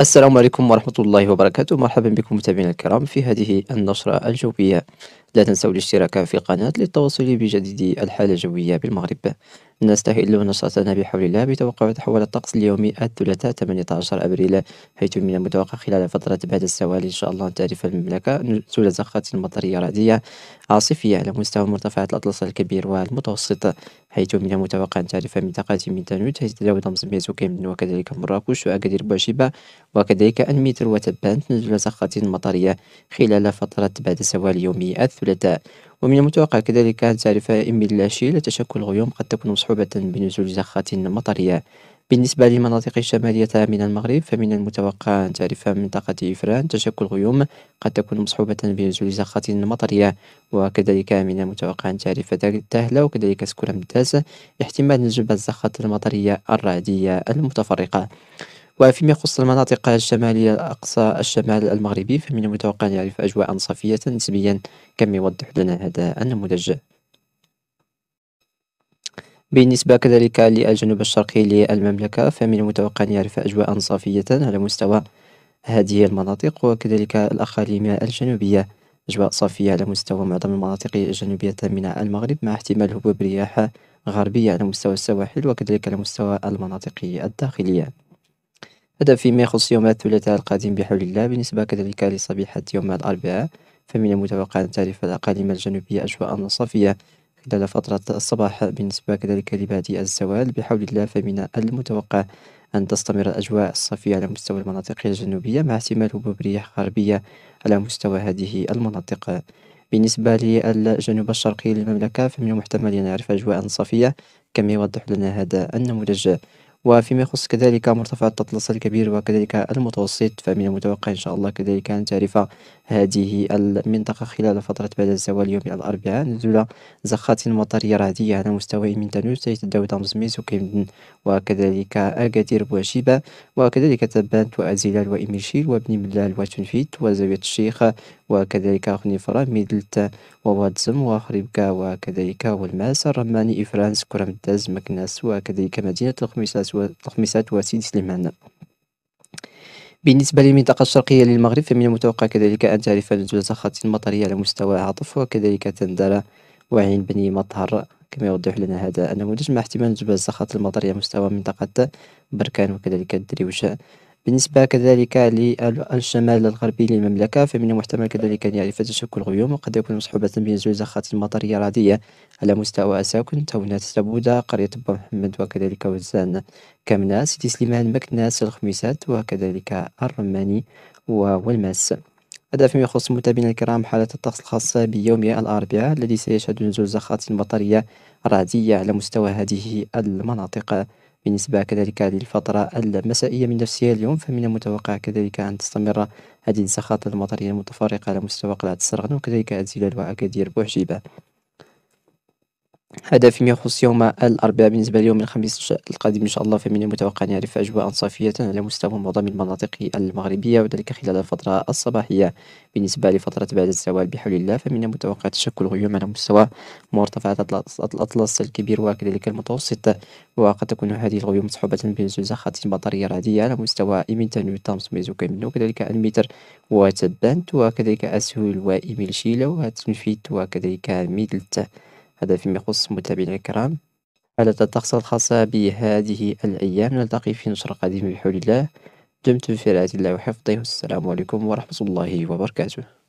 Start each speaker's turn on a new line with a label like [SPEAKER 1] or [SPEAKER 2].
[SPEAKER 1] السلام عليكم ورحمة الله وبركاته مرحبا بكم متابعينا الكرام في هذه النشرة الجوية لا تنسوا الاشتراك في القناة للتواصل بجديد الحالة الجوية بالمغرب نستهل نشرتنا بحول الله بتوقع تحول الطقس اليومي الثلاثاء 18 أبريل حيث من المتوقع خلال فترة بعد السوال إن شاء الله أن تعرف المملكة نزول زخات مطرية رعدية عاصفية على مستوى مرتفعات الأطلس الكبير والمتوسط حيث من المتوقع أن تعرف منطقة من تانوت حيث تتجاوز 500 كم وكذلك مراكش وأكادير بوشيبة وكذلك أنميتر وتبان نزول زخات مطرية خلال فترة بعد السوال اليومي الثلاثاء الثلاثاء ومن المتوقع كذلك أن تعرف إميل العشية لتشكل غيوم قد تكون مصحوبة بنزول زخات مطرية بالنسبة للمناطق الشمالية من المغرب فمن المتوقع أن تعرف منطقة إفران تشكل غيوم قد تكون مصحوبة بنزول زخات مطرية وكذلك من المتوقع أن تعرف تهلا وكذلك سكورة مداس احتمال نزول الزخات المطرية الرعدية المتفرقة وفيما يخص المناطق الشمالية الأقصى الشمال المغربي فمن المتوقع أن يعرف أجواء صافية نسبيا كما يوضح لنا هذا النموذج بالنسبة كذلك للجنوب الشرقي للمملكة فمن المتوقع أن يعرف أجواء صافية على مستوى هذه المناطق وكذلك الأقاليم الجنوبية أجواء صافية على مستوى معظم المناطق الجنوبية من المغرب مع احتمال هبوب رياح غربية على مستوى السواحل وكذلك على مستوى المناطق الداخلية هذا فيما يخص يوم الثلاثاء القادم بحول الله بالنسبة كذلك لصبيحة يوم الأربعاء فمن المتوقع أن تعرف الأقاليم الجنوبية أجواء صافية خلال فترة الصباح بالنسبة كذلك لبادي الزوال بحول الله فمن المتوقع أن تستمر الأجواء الصافية على مستوى المناطق الجنوبية مع احتمال هبوب رياح غربية على مستوى هذه المناطق بالنسبة للجنوب الشرقي للمملكة فمن المحتمل أن نعرف أجواء صافية كما يوضح لنا هذا النموذج وفيما يخص كذلك مرتفع التطلس الكبير وكذلك المتوسط فمن المتوقع إن شاء الله كذلك أن تعرف هذه المنطقة خلال فترة بعد الزوال يوم الأربعاء نزول زخات مطرية رعدية على مستوى من تنوسيت الدولة مزميز وكيمدن وكذلك أكادير بوشيبة وكذلك تبانت وأزيلال وإميشيل وابن ملال وتنفيت وزاوية الشيخ وكذلك خنيفرة ميدلت ووادزم وخريبكا وكذلك والماس الرماني إفرانس كرم مكناس وكذلك مدينة الخميسات وسيد سليمان بالنسبة للمنطقة الشرقية للمغرب فمن المتوقع كذلك أن تعرف نزول سخات مطرية على مستوى عاطف وكذلك تندر وعين بني مطهر كما يوضح لنا هذا النموذج مع احتمال نزول السخات المطرية على مستوى منطقة بركان وكذلك الدريوشة بالنسبة كذلك للشمال الغربي للمملكة فمن المحتمل كذلك أن يعرف تشكل غيوم وقد يكون مصحوبة بزلزخات مطرية رعدية على مستوى أساكن تونات سبودة قرية محمد وكذلك وزان كامنا سيدي سليمان مكناس الخميسات وكذلك الرماني والماس هذا فيما يخص متابعينا الكرام حالة الطقس الخاصة بيوم الأربعاء الذي سيشهد نزول زخات مطرية رعدية على مستوى هذه المناطق بالنسبة كذلك للفترة المسائية من نفسها اليوم فمن المتوقع كذلك أن تستمر هذه النسخات المطرية المتفرقة على مستوى قلعة السرغنة وكذلك الزلال وأكادير بوحجيبة هذا فيما يخص يوم الأربعاء بالنسبة ليوم الخميس القادم إن شاء الله فمن المتوقع أن يعرف أجواء صافية على مستوى معظم المناطق المغربية وذلك خلال الفترة الصباحية بالنسبة لفترة بعد الزوال بحول الله فمن المتوقع تشكل غيوم على مستوى مرتفعات الأطلس الكبير وكذلك المتوسط وقد تكون هذه الغيوم مصحوبة بزخات مطرية رعدية على مستوى إمنتان وطامس ميزوكامينو وكذلك المتر وتبانت وكذلك أسهل وإيميل شيلو وتنفيت وكذلك ميدلت هذا فيما يخص متابعينا الكرام على الطقس الخاصة بهذه الأيام نلتقي في نشر قادمه بحول الله دمتم في رعاية الله وحفظه والسلام عليكم ورحمة الله وبركاته